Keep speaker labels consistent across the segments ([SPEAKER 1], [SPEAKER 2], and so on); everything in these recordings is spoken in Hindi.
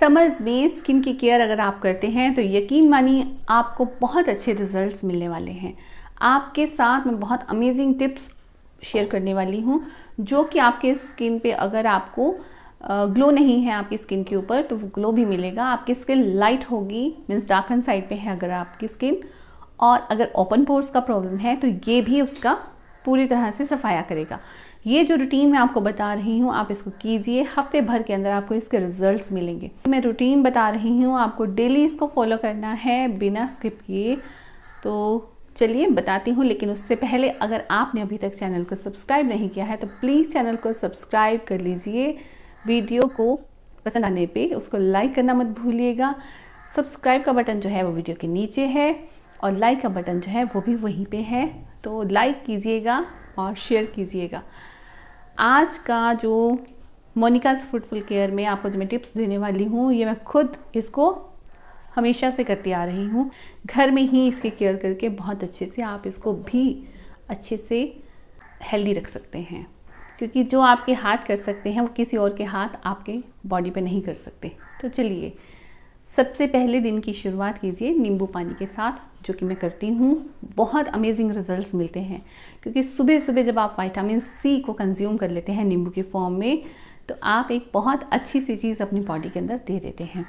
[SPEAKER 1] समर्स में स्किन की केयर अगर आप करते हैं तो यकीन मानिए आपको बहुत अच्छे रिजल्ट्स मिलने वाले हैं आपके साथ मैं बहुत अमेजिंग टिप्स शेयर करने वाली हूँ जो कि आपके स्किन पे अगर आपको ग्लो नहीं है आपकी स्किन के ऊपर तो वो ग्लो भी मिलेगा आपकी स्किन लाइट होगी मीन्स डार्कन साइड पे है अगर आपकी स्किन और अगर ओपन पोर्स का प्रॉब्लम है तो ये भी उसका पूरी तरह से सफाया करेगा ये जो रूटीन मैं आपको बता रही हूँ आप इसको कीजिए हफ्ते भर के अंदर आपको इसके रिजल्ट मिलेंगे मैं रूटीन बता रही हूँ आपको डेली इसको फॉलो करना है बिना स्किप किए तो चलिए बताती हूँ लेकिन उससे पहले अगर आपने अभी तक चैनल को सब्सक्राइब नहीं किया है तो प्लीज़ चैनल को सब्सक्राइब कर लीजिए वीडियो को पसंद आने पे उसको लाइक करना मत भूलिएगा सब्सक्राइब का बटन जो है वो वीडियो के नीचे है और लाइक का बटन जो है वो भी वहीं पे है तो लाइक कीजिएगा और शेयर कीजिएगा आज का जो मोनिकाज फूडफुल केयर में आपको जो मैं टिप्स देने वाली हूँ ये मैं खुद इसको हमेशा से करती आ रही हूँ घर में ही इसकी केयर करके बहुत अच्छे से आप इसको भी अच्छे से हेल्दी रख सकते हैं क्योंकि जो आपके हाथ कर सकते हैं वो किसी और के हाथ आपके बॉडी पे नहीं कर सकते तो चलिए सबसे पहले दिन की शुरुआत कीजिए नींबू पानी के साथ जो कि मैं करती हूँ बहुत अमेजिंग रिजल्ट्स मिलते हैं क्योंकि सुबह सुबह जब आप वाइटामिन सी को कंज्यूम कर लेते हैं नींबू के फॉर्म में तो आप एक बहुत अच्छी सी चीज़ अपनी बॉडी के अंदर दे देते हैं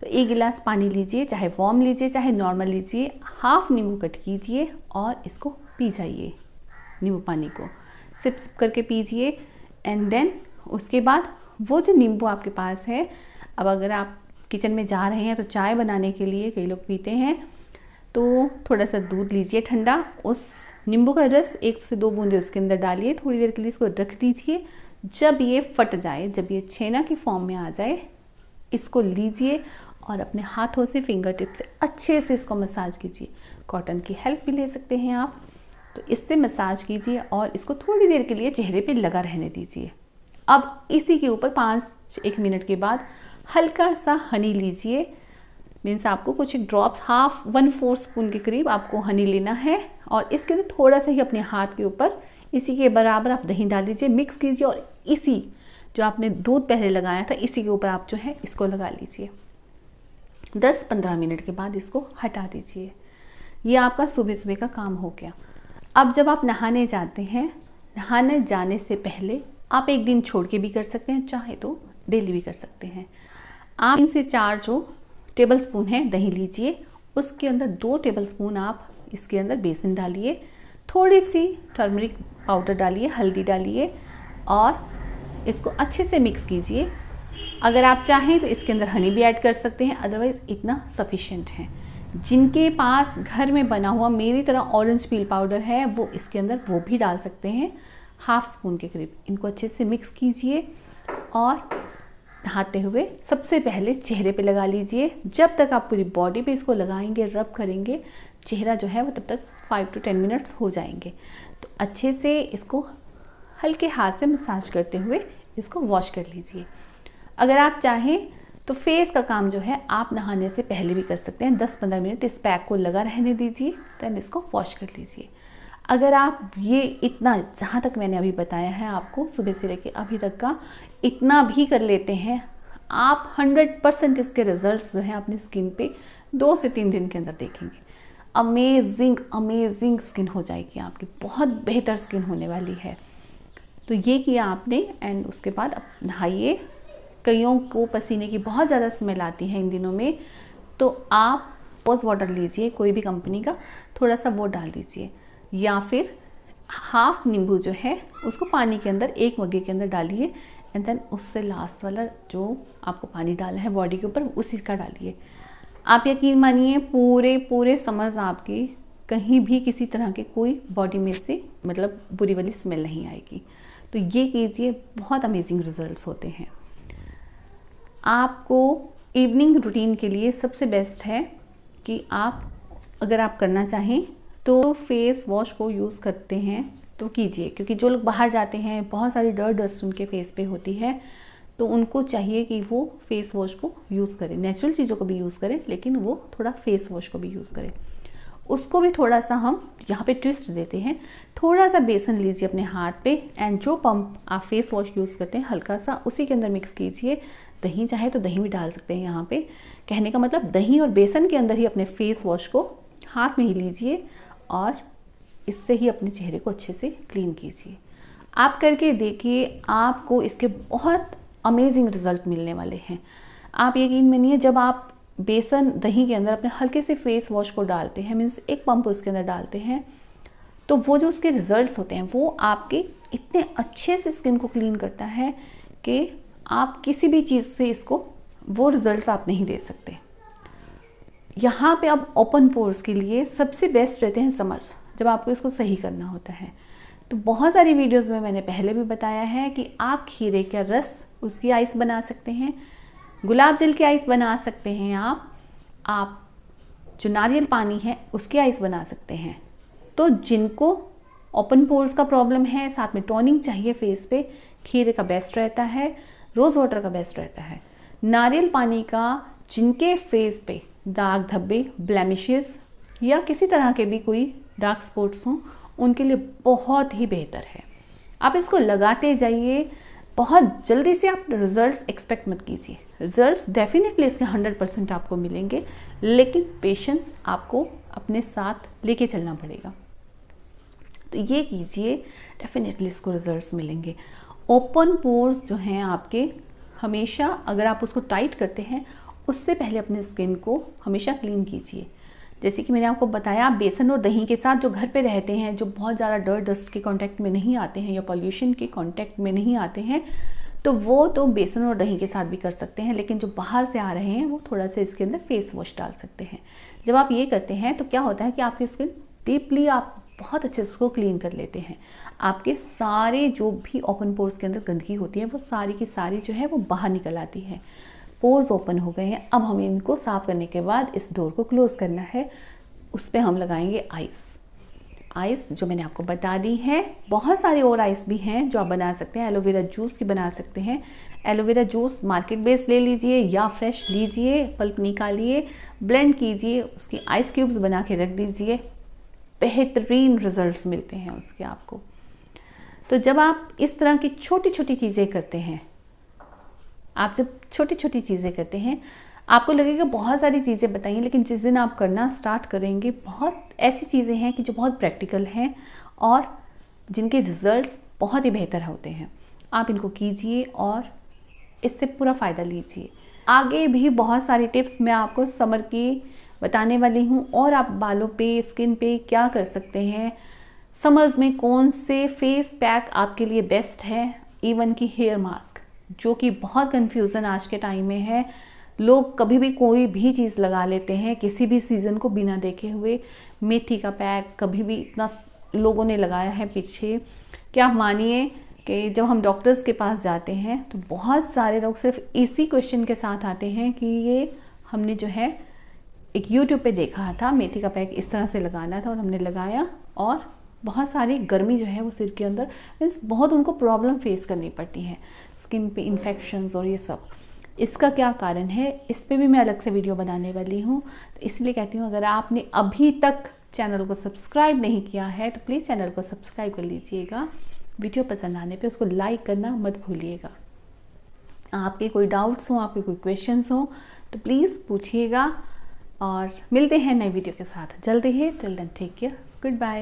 [SPEAKER 1] तो एक गिलास पानी लीजिए चाहे वार्म लीजिए चाहे नॉर्मल लीजिए हाफ नींबू कट कीजिए और इसको पी जाइए नींबू पानी को सिप सिप करके पीजिए एंड देन उसके बाद वो जो नींबू आपके पास है अब अगर आप किचन में जा रहे हैं तो चाय बनाने के लिए कई लोग पीते हैं तो थोड़ा सा दूध लीजिए ठंडा उस नींबू का रस एक से दो बूंदे उसके अंदर डालिए थोड़ी देर के लिए इसको रख दीजिए जब ये फट जाए जब ये छेना की फॉर्म में आ जाए इसको लीजिए और अपने हाथों से फिंगर टिप से अच्छे से इसको मसाज कीजिए कॉटन की हेल्प भी ले सकते हैं आप तो इससे मसाज कीजिए और इसको थोड़ी देर के लिए चेहरे पे लगा रहने दीजिए अब इसी के ऊपर पाँच एक मिनट के बाद हल्का सा हनी लीजिए मीन्स आपको कुछ एक drops half one four spoon के करीब आपको हनी लेना है और इसके लिए थोड़ा सा ही अपने हाथ के ऊपर इसी के बराबर आप दही डाल दीजिए मिक्स कीजिए और इसी जो आपने दूध पहले लगाया था इसी के ऊपर आप जो है इसको लगा लीजिए दस पंद्रह मिनट के बाद इसको हटा दीजिए ये आपका सुबह सुबह का काम हो गया अब जब आप नहाने जाते हैं नहाने जाने से पहले आप एक दिन छोड़ के भी कर सकते हैं चाहे तो डेली भी कर सकते हैं आप इनसे चार जो टेबल स्पून है दही लीजिए उसके अंदर दो टेबल स्पून आप इसके अंदर बेसन डालिए थोड़ी सी टर्मरिक पाउडर डालिए हल्दी डालिए और इसको अच्छे से मिक्स कीजिए अगर आप चाहें तो इसके अंदर हनी भी ऐड कर सकते हैं अदरवाइज़ इतना सफिशेंट है जिनके पास घर में बना हुआ मेरी तरह ऑरेंज पील पाउडर है वो इसके अंदर वो भी डाल सकते हैं हाफ स्पून के करीब इनको अच्छे से मिक्स कीजिए और नहाते हुए सबसे पहले चेहरे पे लगा लीजिए जब तक आप पूरी बॉडी पे इसको लगाएंगे रब करेंगे चेहरा जो है वो तब तक फाइव टू टेन मिनट्स हो जाएंगे तो अच्छे से इसको हल्के हाथ से मसाज करते हुए इसको वॉश कर लीजिए अगर आप चाहें तो फेस का काम जो है आप नहाने से पहले भी कर सकते हैं दस पंद्रह मिनट इस पैक को लगा रहने दीजिए देन इसको वॉश कर लीजिए अगर आप ये इतना जहाँ तक मैंने अभी बताया है आपको सुबह से लेकर अभी तक का इतना भी कर लेते हैं आप 100 परसेंट इसके रिजल्ट जो हैं अपनी स्किन पे दो से तीन दिन के अंदर देखेंगे अमेजिंग अमेजिंग स्किन हो जाएगी आपकी बहुत बेहतर स्किन होने वाली है तो ये किया आपने एंड उसके बाद आप नहाइए कईयों को पसीने की बहुत ज़्यादा स्मेल आती है इन दिनों में तो आप पोज वाटर लीजिए कोई भी कंपनी का थोड़ा सा वो डाल दीजिए या फिर हाफ नींबू जो है उसको पानी के अंदर एक मगे के अंदर डालिए एंड देन उससे लास्ट वाला जो आपको पानी डालना है बॉडी के ऊपर उसी का डालिए आप यकीन मानिए पूरे पूरे समर्स आपकी कहीं भी किसी तरह के कोई बॉडी में से मतलब बुरी वाली स्मेल नहीं आएगी तो ये कीजिए बहुत अमेजिंग रिजल्ट्स होते हैं आपको इवनिंग रूटीन के लिए सबसे बेस्ट है कि आप अगर आप करना चाहें तो फेस वॉश को यूज़ करते हैं तो कीजिए क्योंकि जो लोग बाहर जाते हैं बहुत सारी डर डस्ट उनके फेस पे होती है तो उनको चाहिए कि वो फेस वॉश को यूज़ करें नेचुरल चीज़ों को भी यूज़ करें लेकिन वो थोड़ा फेस वॉश को भी यूज़ करें उसको भी थोड़ा सा हम यहाँ पे ट्विस्ट देते हैं थोड़ा सा बेसन लीजिए अपने हाथ पे एंड जो पंप आप फेस वॉश यूज़ करते हैं हल्का सा उसी के अंदर मिक्स कीजिए दही चाहे तो दही भी डाल सकते हैं यहाँ पे कहने का मतलब दही और बेसन के अंदर ही अपने फेस वॉश को हाथ में ही लीजिए और इससे ही अपने चेहरे को अच्छे से क्लीन कीजिए आप करके देखिए आपको इसके बहुत अमेजिंग रिजल्ट मिलने वाले हैं आप यकीन मानिए जब आप बेसन दही के अंदर अपने हल्के से फेस वॉश को डालते हैं मीन्स एक पंप उसके अंदर डालते हैं तो वो जो उसके रिजल्ट्स होते हैं वो आपके इतने अच्छे से स्किन को क्लीन करता है कि आप किसी भी चीज़ से इसको वो रिजल्ट्स आप नहीं दे सकते यहाँ पे अब ओपन पोर्स के लिए सबसे बेस्ट रहते हैं समर्स जब आपको इसको सही करना होता है तो बहुत सारी वीडियोस में मैंने पहले भी बताया है कि आप खीरे का रस उसकी आइस बना सकते हैं गुलाब जल की आइस बना सकते हैं आप आप जो नारियल पानी है उसकी आइस बना सकते हैं तो जिनको ओपन पोर्स का प्रॉब्लम है साथ में टोनिंग चाहिए फेस पे खीरे का बेस्ट रहता है रोज़ वाटर का बेस्ट रहता है नारियल पानी का जिनके फेस पे दाग धब्बे ब्लैमिशेस या किसी तरह के भी कोई डार्क स्पॉट्स हों उनके लिए बहुत ही बेहतर है आप इसको लगाते जाइए बहुत जल्दी से आप रिजल्ट्स एक्सपेक्ट मत कीजिए रिजल्ट्स डेफिनेटली इसके 100 परसेंट आपको मिलेंगे लेकिन पेशेंस आपको अपने साथ लेके चलना पड़ेगा तो ये कीजिए डेफिनेटली इसको रिजल्ट्स मिलेंगे ओपन पोर्स जो हैं आपके हमेशा अगर आप उसको टाइट करते हैं उससे पहले अपने स्किन को हमेशा क्लीन कीजिए जैसे कि मैंने आपको बताया आप बेसन और दही के साथ जो घर पे रहते हैं जो बहुत ज़्यादा डर डस्ट के कांटेक्ट में नहीं आते हैं या पॉल्यूशन के कांटेक्ट में नहीं आते हैं तो वो तो बेसन और दही के साथ भी कर सकते हैं लेकिन जो बाहर से आ रहे हैं वो थोड़ा सा इसके अंदर फेस वॉश डाल सकते हैं जब आप ये करते हैं तो क्या होता है कि आपकी स्किन डीपली आप बहुत अच्छे से उसको क्लीन कर लेते हैं आपके सारे जो भी ओपन पोर्स के अंदर गंदगी होती है वो सारी की सारी जो है वो बाहर निकल आती है पोर्स ओपन हो गए हैं अब हमें इनको साफ़ करने के बाद इस डोर को क्लोज़ करना है उस पर हम लगाएंगे आइस आइस जो मैंने आपको बता दी है बहुत सारे और आइस भी हैं जो आप बना सकते हैं एलोवेरा जूस की बना सकते हैं एलोवेरा जूस मार्केट बेस ले लीजिए या फ्रेश लीजिए पल्प निकालिए ब्लेंड कीजिए उसकी आइस क्यूब्स बना के रख दीजिए बेहतरीन रिजल्ट्स मिलते हैं उसके आपको तो जब आप इस तरह की छोटी छोटी चीज़ें करते हैं आप जब छोटी छोटी चीज़ें करते हैं आपको लगेगा बहुत सारी चीज़ें बताइए लेकिन जिस दिन आप करना स्टार्ट करेंगे बहुत ऐसी चीज़ें हैं कि जो बहुत प्रैक्टिकल हैं और जिनके रिजल्ट्स बहुत ही बेहतर होते हैं आप इनको कीजिए और इससे पूरा फ़ायदा लीजिए आगे भी बहुत सारी टिप्स मैं आपको समर की बताने वाली हूँ और आप बालों पे स्किन पे क्या कर सकते हैं समर्स में कौन से फेस पैक आपके लिए बेस्ट है इवन की हेयर मास्क जो कि बहुत कन्फ्यूज़न आज के टाइम में है लोग कभी भी कोई भी चीज़ लगा लेते हैं किसी भी सीज़न को बिना देखे हुए मेथी का पैक कभी भी इतना लोगों ने लगाया है पीछे क्या आप मानिए कि जब हम डॉक्टर्स के पास जाते हैं तो बहुत सारे लोग सिर्फ इसी क्वेश्चन के साथ आते हैं कि ये हमने जो है एक यूट्यूब पे देखा था मेथी का पैक इस तरह से लगाना था और हमने लगाया और बहुत सारी गर्मी जो है वो सिर के अंदर मीन्स बहुत उनको प्रॉब्लम फेस करनी पड़ती है स्किन पे इन्फेक्शन और ये सब इसका क्या कारण है इस पर भी मैं अलग से वीडियो बनाने वाली हूँ तो इसलिए कहती हूँ अगर आपने अभी तक चैनल को सब्सक्राइब नहीं किया है तो प्लीज़ चैनल को सब्सक्राइब कर लीजिएगा वीडियो पसंद आने पे उसको लाइक करना मत भूलिएगा आपके कोई डाउट्स हों आपके कोई क्वेश्चंस हों तो प्लीज़ पूछिएगा और मिलते हैं नए वीडियो के साथ जल्दी ही till then take care good bye